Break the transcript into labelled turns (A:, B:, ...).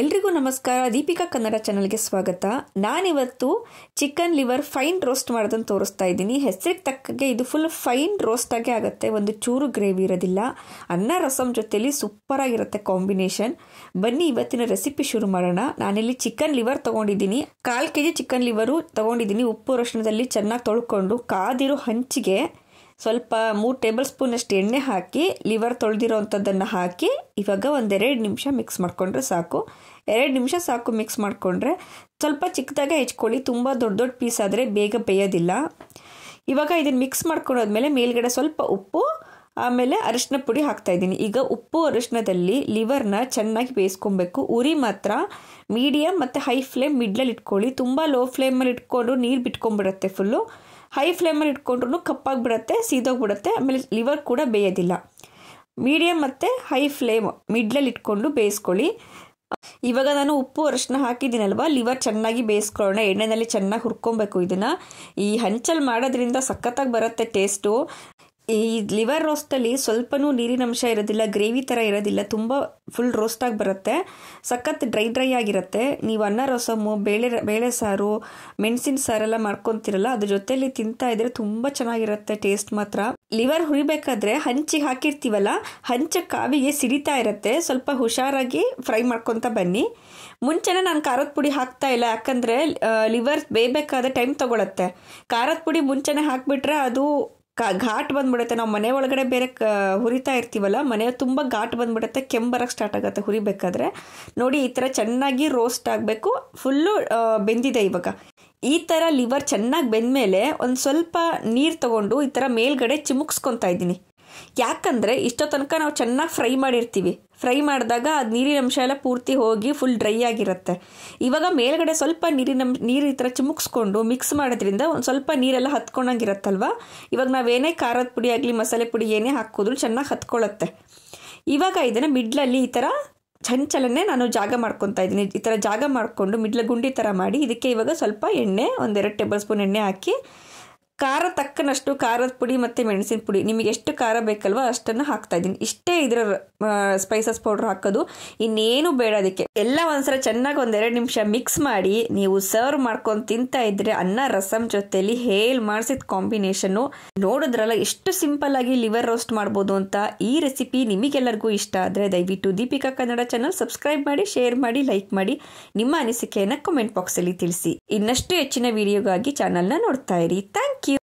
A: ಎಲ್ರಿಗೂ ನಮಸ್ಕಾರ ದೀಪಿಕಾ ಕನ್ನಡ ಚಾನಲ್ಗೆ ಸ್ವಾಗತ ನಾನಿವತ್ತು ಚಿಕನ್ ಲಿವರ್ ಫೈನ್ ರೋಸ್ಟ್ ಮಾಡೋದನ್ನು ತೋರಿಸ್ತಾ ಇದ್ದೀನಿ ಹೆಸರಿಗೆ ತಕ್ಕಗೆ ಇದು ಫುಲ್ ಫೈನ್ ರೋಸ್ಟ್ ರೋಸ್ಟಾಗೆ ಆಗುತ್ತೆ ಒಂದು ಚೂರು ಗ್ರೇವಿ ಇರೋದಿಲ್ಲ ಅನ್ನ ರಸಂ ಜೊತೆಯಲ್ಲಿ ಆಗಿರುತ್ತೆ ಕಾಂಬಿನೇಷನ್ ಬನ್ನಿ ಇವತ್ತಿನ ರೆಸಿಪಿ ಶುರು ಮಾಡೋಣ ನಾನಿಲ್ಲಿ ಚಿಕನ್ ಲಿವರ್ ತಗೊಂಡಿದ್ದೀನಿ ಕಾಲು ಕೆ ಜಿ ಚಿಕನ್ ಲಿವರು ತಗೊಂಡಿದ್ದೀನಿ ಉಪ್ಪು ರಕ್ಷಣದಲ್ಲಿ ಚೆನ್ನಾಗಿ ತೊಳ್ಕೊಂಡು ಕಾದಿರೋ ಹಂಚಿಗೆ ಸ್ವಲ್ಪ ಮೂರು ಟೇಬಲ್ ಸ್ಪೂನಷ್ಟು ಎಣ್ಣೆ ಹಾಕಿ ಲಿವರ್ ತೊಳೆದಿರೋ ಅಂಥದ್ದನ್ನು ಹಾಕಿ ಇವಾಗ ಒಂದೆರಡು ನಿಮಿಷ ಮಿಕ್ಸ್ ಮಾಡಿಕೊಂಡ್ರೆ ಸಾಕು ಎರಡು ನಿಮಿಷ ಸಾಕು ಮಿಕ್ಸ್ ಮಾಡಿಕೊಂಡ್ರೆ ಸ್ವಲ್ಪ ಚಿಕ್ಕದಾಗ ಹೆಚ್ಕೊಳ್ಳಿ ತುಂಬ ದೊಡ್ಡ ದೊಡ್ಡ ಪೀಸ್ ಆದರೆ ಬೇಗ ಬೇಯೋದಿಲ್ಲ ಇವಾಗ ಇದನ್ನು ಮಿಕ್ಸ್ ಮಾಡ್ಕೊಂಡಾದ್ಮೇಲೆ ಮೇಲ್ಗಡೆ ಸ್ವಲ್ಪ ಉಪ್ಪು ಆಮೇಲೆ ಅರಿಶಿನ ಪುಡಿ ಹಾಕ್ತಾ ಇದ್ದೀನಿ ಈಗ ಉಪ್ಪು ಅರಿಶಿನದಲ್ಲಿ ಲಿವರ್ನ ಚೆನ್ನಾಗಿ ಬೇಯಿಸ್ಕೊಬೇಕು ಉರಿ ಮಾತ್ರ ಮೀಡಿಯಮ್ ಮತ್ತು ಹೈ ಫ್ಲೇಮ್ ಮಿಡ್ಲಲ್ಲಿ ಇಟ್ಕೊಳ್ಳಿ ತುಂಬ ಲೋ ಫ್ಲೇಮಲ್ಲಿ ಇಟ್ಕೊಂಡು ನೀರು ಬಿಟ್ಕೊಂಡ್ಬಿಡುತ್ತೆ ಫುಲ್ಲು ಹೈ ಫ್ಲೇಮಲ್ಲಿ ಇಟ್ಕೊಂಡ್ರೂ ಬಿಡುತ್ತೆ ಸೀದೋಗ್ಬಿಡುತ್ತೆ ಆಮೇಲೆ ಲಿವರ್ ಕೂಡ ಬೇಯೋದಿಲ್ಲ ಮೀಡಿಯಮ್ ಮತ್ತು ಹೈ ಫ್ಲೇಮ್ ಮಿಡ್ಲಲ್ಲಿ ಇಟ್ಕೊಂಡು ಬೇಯಿಸ್ಕೊಳ್ಳಿ ಇವಾಗ ನಾನು ಉಪ್ಪು ಅರಶಿನ ಹಾಕಿದ್ದೀನಲ್ವ ಲಿವರ್ ಚೆನ್ನಾಗಿ ಬೇಯಿಸ್ಕೊಳ್ಳೋಣ ಎಣ್ಣೆಯಲ್ಲಿ ಚೆನ್ನಾಗಿ ಹುರ್ಕೊಬೇಕು ಇದನ್ನು ಈ ಹಂಚಲ್ಲಿ ಮಾಡೋದ್ರಿಂದ ಸಖತ್ತಾಗಿ ಬರುತ್ತೆ ಟೇಸ್ಟು ಈ ಲಿವರ್ ರೋಸ್ಟಲ್ಲಿ ಸ್ವಲ್ಪನೂ ನೀರಿನಂಶ ಇರೋದಿಲ್ಲ ಗ್ರೇವಿ ಥರ ಇರೋದಿಲ್ಲ ತುಂಬ ಫುಲ್ ರೋಸ್ಟಾಗಿ ಬರುತ್ತೆ ಸಖತ್ ಡ್ರೈ ಡ್ರೈ ಆಗಿರುತ್ತೆ ನೀವು ಅನ್ನ ರಸಮು ಬೇಳೆ ಬೇಳೆ ಸಾರು ಮೆಣಸಿನ ಸಾರೆಲ್ಲ ಮಾಡ್ಕೊತಿರಲ್ಲ ಅದ್ರ ಜೊತೆಲಿ ತಿಂತಾ ಇದ್ರೆ ತುಂಬ ಚೆನ್ನಾಗಿರುತ್ತೆ ಟೇಸ್ಟ್ ಮಾತ್ರ ಲಿವರ್ ಹುರಿಬೇಕಾದ್ರೆ ಹಂಚಿಗೆ ಹಾಕಿರ್ತೀವಲ್ಲ ಹಂಚ ಕಾವಿಗೆ ಸಿಡಿತಾ ಇರುತ್ತೆ ಸ್ವಲ್ಪ ಹುಷಾರಾಗಿ ಫ್ರೈ ಮಾಡ್ಕೊತ ಬನ್ನಿ ಮುಂಚೆನೇ ನಾನು ಖಾರದ ಪುಡಿ ಹಾಕ್ತಾ ಇಲ್ಲ ಯಾಕಂದರೆ ಲಿವರ್ ಬೇಯಬೇಕಾದ್ರೆ ಟೈಮ್ ತಗೊಳತ್ತೆ ಖಾರದ ಪುಡಿ ಮುಂಚೆನೇ ಹಾಕಿಬಿಟ್ರೆ ಅದು ಕಾ ಘಾಟ್ ಬಂದ್ಬಿಡುತ್ತೆ ನಾವು ಮನೆ ಒಳಗಡೆ ಬೇರೆ ಕ ಹುರಿತಾ ಇರ್ತೀವಲ್ಲ ಮನೆ ತುಂಬ ಘಾಟ್ ಬಂದ್ಬಿಡುತ್ತೆ ಕೆಂಬರಕ್ಕೆ ಸ್ಟಾರ್ಟ್ ಆಗುತ್ತೆ ಹುರಿಬೇಕಾದ್ರೆ ನೋಡಿ ಈ ಥರ ಚೆನ್ನಾಗಿ ರೋಸ್ಟ್ ಆಗಬೇಕು ಫುಲ್ಲು ಬೆಂದಿದೆ ಇವಾಗ ಈ ಥರ ಲಿವರ್ ಚೆನ್ನಾಗಿ ಬೆಂದ ಮೇಲೆ ಒಂದು ಸ್ವಲ್ಪ ನೀರು ತಗೊಂಡು ಈ ಥರ ಮೇಲ್ಗಡೆ ಚಿಮುಕ್ಸ್ಕೊತಾ ಇದ್ದೀನಿ ಯಾಕಂದರೆ ಇಷ್ಟೋ ತನಕ ನಾವು ಚೆನ್ನಾಗಿ ಫ್ರೈ ಮಾಡಿರ್ತೀವಿ ಫ್ರೈ ಮಾಡಿದಾಗ ಅದು ನೀರಿನ ಅಂಶ ಎಲ್ಲ ಪೂರ್ತಿ ಹೋಗಿ ಫುಲ್ ಡ್ರೈ ಆಗಿರುತ್ತೆ ಇವಾಗ ಮೇಲ್ಗಡೆ ಸ್ವಲ್ಪ ನೀರಿನ ನೀರು ಈ ಥರ ಚಿಮುಕ್ಸ್ಕೊಂಡು ಮಿಕ್ಸ್ ಮಾಡೋದ್ರಿಂದ ಒಂದು ಸ್ವಲ್ಪ ನೀರೆಲ್ಲ ಹತ್ಕೊಂಡಂಗಿರತ್ತಲ್ವ ಇವಾಗ ನಾವೇನೇ ಖಾರದ ಪುಡಿ ಆಗಲಿ ಮಸಾಲೆ ಪುಡಿ ಏನೇ ಹಾಕೋದ್ರೂ ಚೆನ್ನಾಗಿ ಹತ್ಕೊಳ್ಳುತ್ತೆ ಇವಾಗ ಇದನ್ನು ಮಿಡ್ಲಲ್ಲಿ ಈ ಥರ ಚಂಚಲನೆ ನಾನು ಜಾಗ ಮಾಡ್ಕೊತಾ ಇದ್ದೀನಿ ಈ ಥರ ಜಾಗ ಮಾಡಿಕೊಂಡು ಮಿಡ್ಲ ಗುಂಡಿ ಥರ ಮಾಡಿ ಇದಕ್ಕೆ ಇವಾಗ ಸ್ವಲ್ಪ ಎಣ್ಣೆ ಒಂದೆರಡು ಟೇಬಲ್ ಸ್ಪೂನ್ ಎಣ್ಣೆ ಹಾಕಿ ಖಾರ ತಕ್ಕನಷ್ಟು ಖಾರದ ಪುಡಿ ಮತ್ತು ಮೆಣಸಿನ ಪುಡಿ ನಿಮಗೆ ಎಷ್ಟು ಖಾರ ಬೇಕಲ್ವ ಅಷ್ಟನ್ನು ಹಾಕ್ತಾ ಇದ್ದೀನಿ ಇಷ್ಟೇ ಇದರ ಸ್ಪೈಸಸ್ ಪೌಡ್ರ್ ಹಾಕೋದು ಇನ್ನೇನು ಬೇಡ ಅದಕ್ಕೆ ಎಲ್ಲ ಒಂದ್ಸಲ ಚೆನ್ನಾಗಿ ಒಂದೆರಡು ನಿಮಿಷ ಮಿಕ್ಸ್ ಮಾಡಿ ನೀವು ಸರ್ವ್ ಮಾಡ್ಕೊಂಡು ತಿಂತಾ ಇದ್ರೆ ಅನ್ನ ರಸಂ ಜೊತೆಲಿ ಹೇಲ್ ಮಾಡಿಸಿದ ಕಾಂಬಿನೇಷನ್ನು ನೋಡಿದ್ರಲ್ಲ ಎಷ್ಟು ಸಿಂಪಲ್ ಆಗಿ ಲಿವರ್ ರೋಸ್ಟ್ ಮಾಡ್ಬೋದು ಅಂತ ಈ ರೆಸಿಪಿ ನಿಮಗೆಲ್ಲರಿಗೂ ಇಷ್ಟ ಆದರೆ ದಯವಿಟ್ಟು ದೀಪಿಕಾ ಕನ್ನಡ ಚಾನಲ್ ಸಬ್ಸ್ಕ್ರೈಬ್ ಮಾಡಿ ಶೇರ್ ಮಾಡಿ ಲೈಕ್ ಮಾಡಿ ನಿಮ್ಮ ಅನಿಸಿಕೆಯನ್ನು ಕಮೆಂಟ್ ಬಾಕ್ಸಲ್ಲಿ ತಿಳಿಸಿ ಇನ್ನಷ್ಟು ಹೆಚ್ಚಿನ ವಿಡಿಯೋಗಾಗಿ ಚಾನಲ್ನ ನೋಡ್ತಾ ಇರಿ ಥ್ಯಾಂಕ್ ಯು